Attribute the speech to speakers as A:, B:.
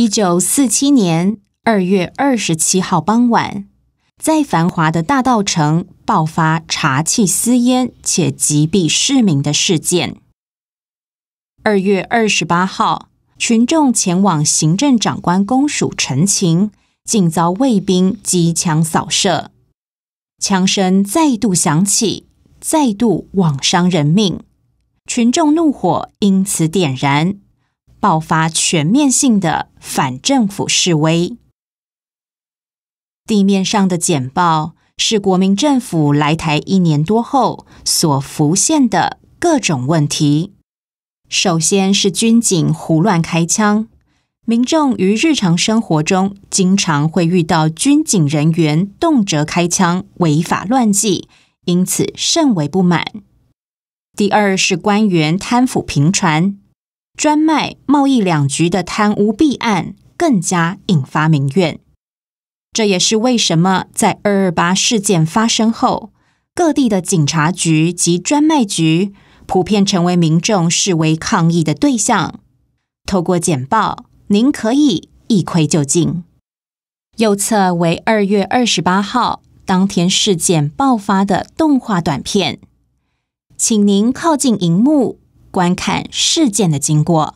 A: 一九四七年二月二十七号傍晚，在繁华的大道城爆发茶气私烟且击毙市民的事件。二月二十八号，群众前往行政长官公署陈情，竟遭卫兵机枪扫射，枪声再度响起，再度枉伤人命，群众怒火因此点燃。爆发全面性的反政府示威。地面上的简报是国民政府来台一年多后所浮现的各种问题。首先是军警胡乱开枪，民众于日常生活中经常会遇到军警人员动辄开枪，违法乱纪，因此甚为不满。第二是官员贪腐平传。专卖贸易两局的贪污弊案，更加引发民怨。这也是为什么在二二八事件发生后，各地的警察局及专卖局普遍成为民众视为抗议的对象。透过简报，您可以一窥究竟。右侧为二月二十八号当天事件爆发的动画短片，请您靠近荧幕。观看事件的经过。